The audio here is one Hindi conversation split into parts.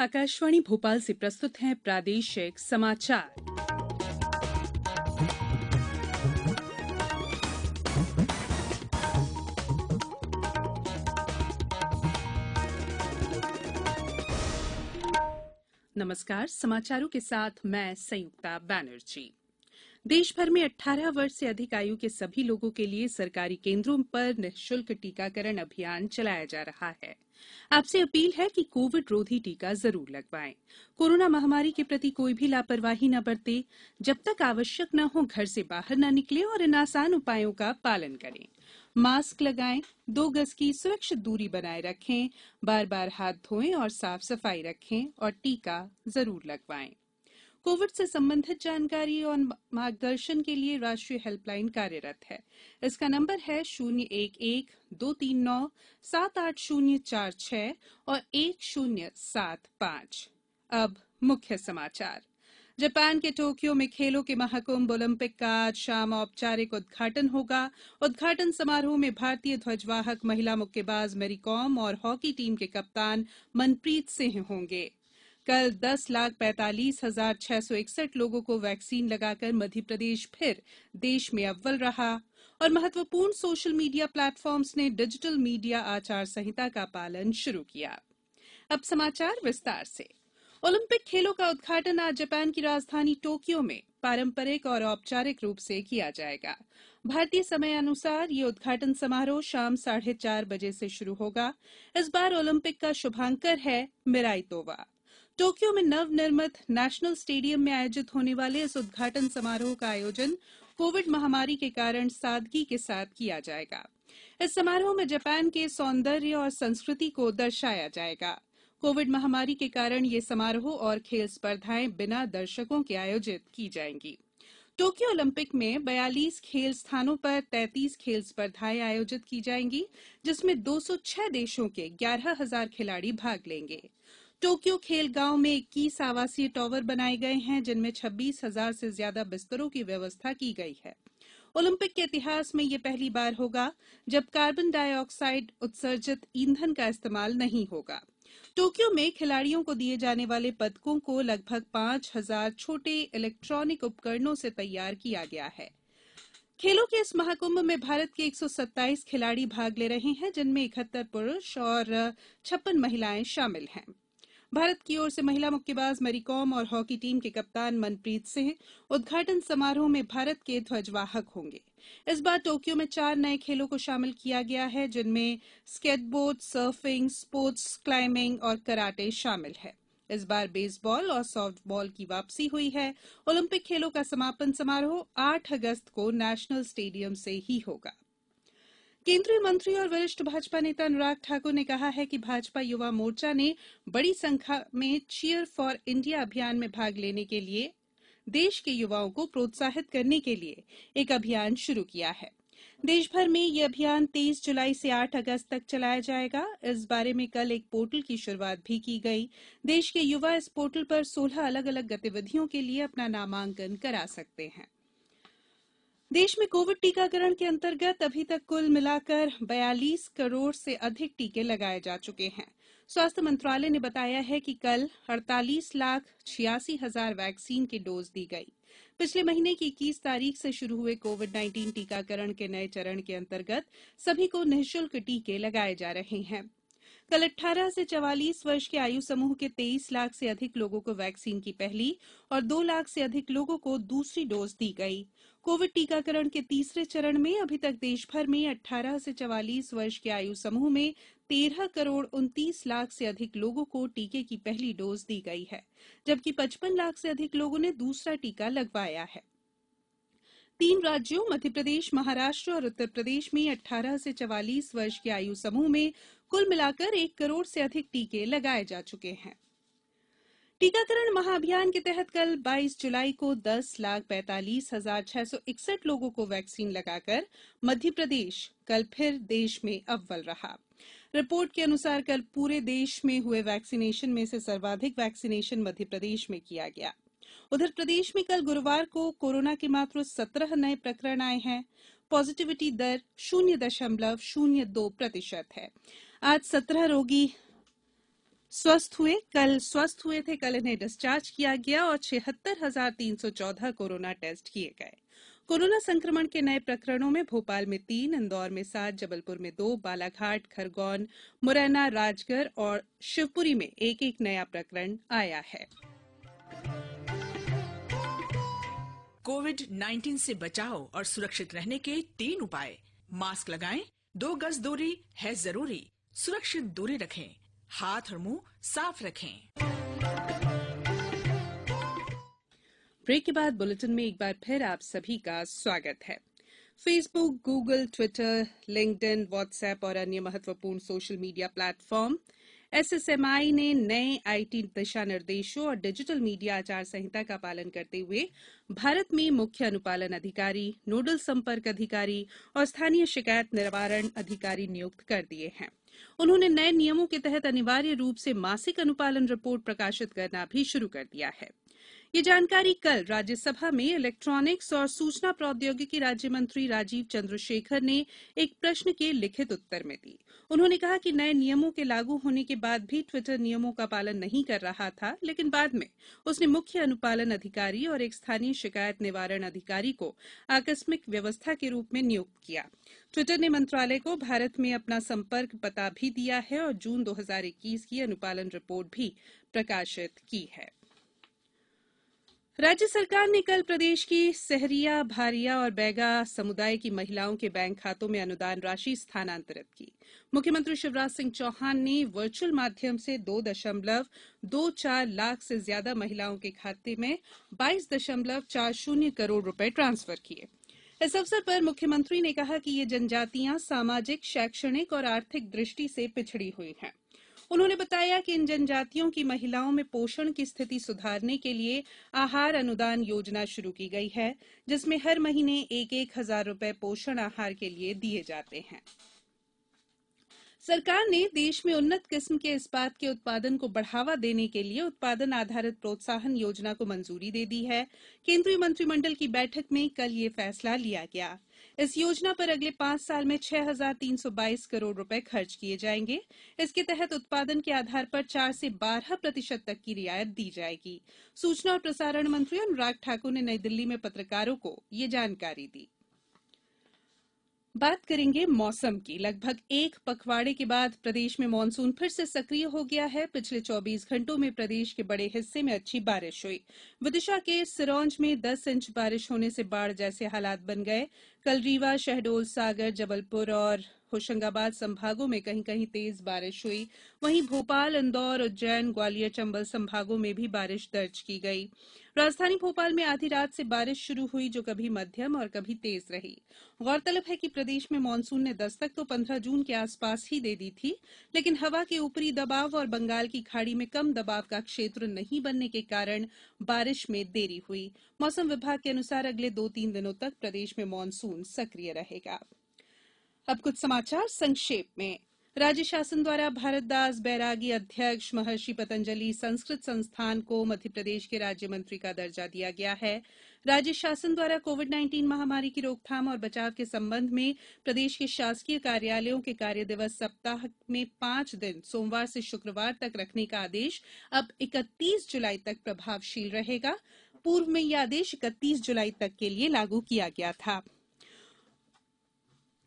आकाशवाणी भोपाल से प्रस्तुत है प्रादेशिक समाचार नमस्कार समाचारों के साथ मैं संयुक्ता बैनर्जी देश भर में 18 वर्ष से अधिक आयु के सभी लोगों के लिए सरकारी केंद्रों पर निःशुल्क टीकाकरण अभियान चलाया जा रहा है आपसे अपील है कि कोविड रोधी टीका जरूर लगवाएं कोरोना महामारी के प्रति कोई भी लापरवाही न बरते जब तक आवश्यक न हो घर से बाहर न निकले और इन आसान उपायों का पालन करें मास्क लगाएं दो गज की सुरक्षित दूरी बनाए रखें बार बार हाथ धोएं और साफ सफाई रखें और टीका जरूर लगवाएं कोविड से संबंधित जानकारी और मार्गदर्शन के लिए राष्ट्रीय हेल्पलाइन कार्यरत है इसका नंबर है शून्य एक एक दो तीन नौ सात आठ शून्य चार छह और एक शून्य सात पांच अब मुख्य समाचार जापान के टोक्यो में खेलों के महाकुंभ ओलंपिक का आज शाम औपचारिक उद्घाटन होगा उद्घाटन समारोह में भारतीय ध्वजवाहक महिला मुक्केबाज कॉम और हॉकी टीम के कप्तान मनप्रीत सिंह होंगे कल दस लाख पैंतालीस हजार छह सौ इकसठ लोगों को वैक्सीन लगाकर मध्यप्रदेश फिर देश में अव्वल रहा और महत्वपूर्ण सोशल मीडिया प्लेटफॉर्म्स ने डिजिटल मीडिया आचार संहिता का पालन शुरू किया अब समाचार विस्तार से ओलंपिक खेलों का उद्घाटन आज जापान की राजधानी टोक्यो में पारंपरिक और औपचारिक रूप से किया जाएगा भारतीय समय अनुसार ये उद्घाटन समारोह शाम साढ़े चार बजे से शुरू होगा इस बार ओलंपिक का शुभांकर है मिराई तोवा टोक्यो में नवनिर्मित नेशनल स्टेडियम में आयोजित होने वाले इस उद्घाटन समारोह का आयोजन कोविड महामारी के कारण सादगी के साथ किया जाएगा इस समारोह में जापान के सौंदर्य और संस्कृति को दर्शाया जाएगा कोविड महामारी के कारण ये समारोह और खेल स्पर्धाएं बिना दर्शकों के आयोजित की जाएंगी टोक्यो ओलंपिक में 42 खेल स्थानों पर 33 खेल स्पर्धाएं आयोजित की जाएंगी जिसमें 206 देशों के 11,000 खिलाड़ी भाग लेंगे टोक्यो खेल गांव में इक्कीस आवासीय टॉवर बनाए गए हैं जिनमें छब्बीस हजार से ज्यादा बिस्तरों की व्यवस्था की गई है ओलंपिक के इतिहास में यह पहली बार होगा जब कार्बन डाइऑक्साइड उत्सर्जित ईंधन का इस्तेमाल नहीं होगा टोक्यो में खिलाड़ियों को दिए जाने वाले पदकों को लगभग पांच हजार छोटे इलेक्ट्रॉनिक उपकरणों से तैयार किया गया है खेलों के इस महाकुंभ में भारत के 127 खिलाड़ी भाग ले रहे हैं जिनमें इकहत्तर पुरुष और छप्पन महिलाएं शामिल हैं भारत की ओर से महिला मुक्केबाज मैरीकॉम और हॉकी टीम के कप्तान मनप्रीत सिंह उद्घाटन समारोह में भारत के ध्वजवाहक होंगे इस बार टोक्यो में चार नए खेलों को शामिल किया गया है जिनमें स्केटबोर्ड सर्फिंग स्पोर्ट्स क्लाइंबिंग और कराटे शामिल है इस बार बेसबॉल और सॉफ्टबॉल की वापसी हुई है ओलंपिक खेलों का समापन समारोह 8 अगस्त को नेशनल स्टेडियम से ही होगा केंद्रीय मंत्री और वरिष्ठ भाजपा नेता अनुराग ठाकुर ने कहा है कि भाजपा युवा मोर्चा ने बड़ी संख्या में चीयर फॉर इंडिया अभियान में भाग लेने के लिए देश के युवाओं को प्रोत्साहित करने के लिए एक अभियान शुरू किया है देशभर में यह अभियान 23 जुलाई से 8 अगस्त तक चलाया जाएगा इस बारे में कल एक पोर्टल की शुरुआत भी की गई देश के युवा इस पोर्टल पर 16 अलग अलग गतिविधियों के लिए अपना नामांकन करा सकते हैं देश में कोविड टीकाकरण के अंतर्गत अभी तक कुल मिलाकर 42 करोड़ से अधिक टीके लगाए जा चुके हैं स्वास्थ्य मंत्रालय ने बताया है कि कल 48 लाख छियासी हजार वैक्सीन की डोज दी गई पिछले महीने की इक्कीस तारीख से शुरू हुए कोविड 19 टीकाकरण के नए चरण के अंतर्गत सभी को निःशुल्क टीके लगाए जा रहे हैं कल 18 से 44 वर्ष के आयु समूह के 23 लाख से अधिक लोगों को वैक्सीन की पहली और 2 लाख से अधिक लोगों को दूसरी डोज दी गई कोविड टीकाकरण के तीसरे चरण में अभी तक देशभर में 18 से 44 वर्ष के आयु समूह में 13 करोड़ उनतीस लाख से अधिक लोगों को टीके की पहली डोज दी गई है जबकि 55 लाख से अधिक लोगों ने दूसरा टीका लगवाया है तीन राज्यों मध्य प्रदेश महाराष्ट्र और उत्तर प्रदेश में 18 से 44 वर्ष के आयु समूह में कुल मिलाकर एक करोड़ से अधिक टीके लगाए जा चुके हैं टीकाकरण महाअभियान के तहत कल 22 जुलाई को दस लाख पैंतालीस हजार छह सौ इकसठ लोगों को वैक्सीन लगाकर मध्यप्रदेश कल फिर देश में अव्वल रहा रिपोर्ट के अनुसार कल पूरे देश में हुए वैक्सीनेशन में से सर्वाधिक वैक्सीनेशन मध्यप्रदेश में किया गया उधर प्रदेश में कल गुरुवार को कोरोना के मात्र सत्रह नए प्रकरण आए हैं पॉजिटिविटी दर शून्य दशमलव शून्य दो प्रतिशत है आज सत्रह रोगी स्वस्थ हुए कल स्वस्थ हुए थे कल इन्हें डिस्चार्ज किया गया और छिहत्तर हजार तीन सौ चौदह कोरोना टेस्ट किए गए कोरोना संक्रमण के नए प्रकरणों में भोपाल में तीन इंदौर में सात जबलपुर में दो बालाघाट खरगोन मुरैना राजगढ़ और शिवपुरी में एक एक नया प्रकरण आया है कोविड 19 से बचाव और सुरक्षित रहने के तीन उपाय मास्क लगाएं, दो गज दूरी है जरूरी सुरक्षित दूरी रखें हाथ और मुंह साफ रखें ब्रेक के बाद बुलेटिन में एक बार फिर आप सभी का स्वागत है Facebook Google Twitter LinkedIn WhatsApp और अन्य महत्वपूर्ण सोशल मीडिया प्लेटफॉर्म एसएसएमआई ने नए आईटी दिशा निर्देशों और डिजिटल मीडिया आचार संहिता का पालन करते हुए भारत में मुख्य अनुपालन अधिकारी नोडल संपर्क अधिकारी और स्थानीय शिकायत निवारण अधिकारी नियुक्त कर दिए हैं उन्होंने नए नियमों के तहत अनिवार्य रूप से मासिक अनुपालन रिपोर्ट प्रकाशित करना भी शुरू कर दिया है यह जानकारी कल राज्यसभा में इलेक्ट्रॉनिक्स और सूचना प्रौद्योगिकी राज्य मंत्री राजीव चंद्रशेखर ने एक प्रश्न के लिखित उत्तर में दी उन्होंने कहा कि नए नियमों के लागू होने के बाद भी ट्विटर नियमों का पालन नहीं कर रहा था लेकिन बाद में उसने मुख्य अनुपालन अधिकारी और एक स्थानीय शिकायत निवारण अधिकारी को आकस्मिक व्यवस्था के रूप में नियुक्त किया ट्विटर ने मंत्रालय को भारत में अपना संपर्क पता भी दिया है और जून 2021 की अनुपालन रिपोर्ट भी प्रकाशित की है राज्य सरकार ने कल प्रदेश की सहरिया भारिया और बैगा समुदाय की महिलाओं के बैंक खातों में अनुदान राशि स्थानांतरित की मुख्यमंत्री शिवराज सिंह चौहान ने वर्चुअल माध्यम से दो दशमलव दो चार लाख से ज्यादा महिलाओं के खाते में बाईस दशमलव चार शून्य करोड़ रुपए ट्रांसफर किए इस अवसर पर मुख्यमंत्री ने कहा कि ये जनजातियां सामाजिक शैक्षणिक और आर्थिक दृष्टि से पिछड़ी हुई हैं उन्होंने बताया कि इन जनजातियों की महिलाओं में पोषण की स्थिति सुधारने के लिए आहार अनुदान योजना शुरू की गई है जिसमें हर महीने एक एक हजार रूपये पोषण आहार के लिए दिए जाते हैं सरकार ने देश में उन्नत किस्म के इस्पात के उत्पादन को बढ़ावा देने के लिए उत्पादन आधारित प्रोत्साहन योजना को मंजूरी दे दी है केंद्रीय मंत्रिमंडल की बैठक में कल यह फैसला लिया गया इस योजना पर अगले पांच साल में छह हजार तीन सौ बाईस करोड़ रुपए खर्च किए जाएंगे इसके तहत उत्पादन के आधार पर चार से बारह प्रतिशत तक की रियायत दी जाएगी सूचना और प्रसारण मंत्री अनुराग ठाकुर ने नई दिल्ली में पत्रकारों को ये जानकारी दी बात करेंगे मौसम की लगभग एक पखवाड़े के बाद प्रदेश में मानसून फिर से सक्रिय हो गया है पिछले 24 घंटों में प्रदेश के बड़े हिस्से में अच्छी बारिश हुई विदिशा के सिरोंज में 10 इंच बारिश होने से बाढ़ जैसे हालात बन गए कल रीवा शहडोल सागर जबलपुर और होशंगाबाद संभागों में कहीं कहीं तेज बारिश हुई वहीं भोपाल इंदौर उज्जैन ग्वालियर चंबल संभागों में भी बारिश दर्ज की गई राजधानी भोपाल में आधी रात से बारिश शुरू हुई जो कभी मध्यम और कभी तेज रही गौरतलब है कि प्रदेश में मानसून ने दस्तक तो 15 जून के आसपास ही दे दी थी लेकिन हवा के ऊपरी दबाव और बंगाल की खाड़ी में कम दबाव का क्षेत्र नहीं बनने के कारण बारिश में देरी हुई मौसम विभाग के अनुसार अगले दो तीन दिनों तक प्रदेश में मानसून सक्रिय रहेगा अब कुछ समाचार संक्षेप में राज्य शासन द्वारा भारतदास बैरागी अध्यक्ष महर्षि पतंजलि संस्कृत संस्थान को मध्यप्रदेश के राज्य मंत्री का दर्जा दिया गया है राज्य शासन द्वारा कोविड 19 महामारी की रोकथाम और बचाव के संबंध में प्रदेश के शासकीय कार्यालयों के कार्य दिवस सप्ताह में पांच दिन सोमवार से शुक्रवार तक रखने का आदेश अब 31 जुलाई तक प्रभावशील रहेगा पूर्व में यह आदेश इकतीस जुलाई तक के लिए लागू किया गया था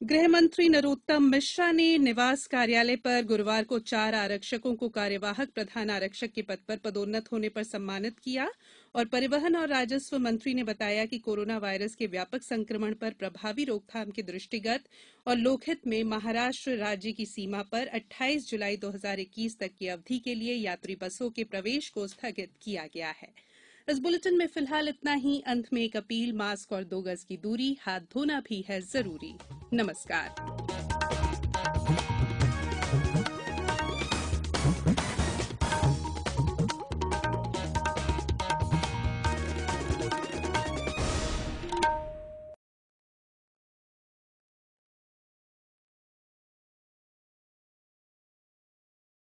गृह मंत्री नरोत्तम मिश्रा ने निवास कार्यालय पर गुरुवार को चार आरक्षकों को कार्यवाहक प्रधान आरक्षक के पद पर पदोन्नत होने पर सम्मानित किया और परिवहन और राजस्व मंत्री ने बताया कि कोरोना वायरस के व्यापक संक्रमण पर प्रभावी रोकथाम के दृष्टिगत और लोकहित में महाराष्ट्र राज्य की सीमा पर 28 जुलाई 2021 तक की अवधि के लिए यात्री बसों के प्रवेश को स्थगित किया गया है इस बुलेटिन में फिलहाल इतना ही अंत में एक अपील मास्क और दो गज की दूरी हाथ धोना भी है जरूरी नमस्कार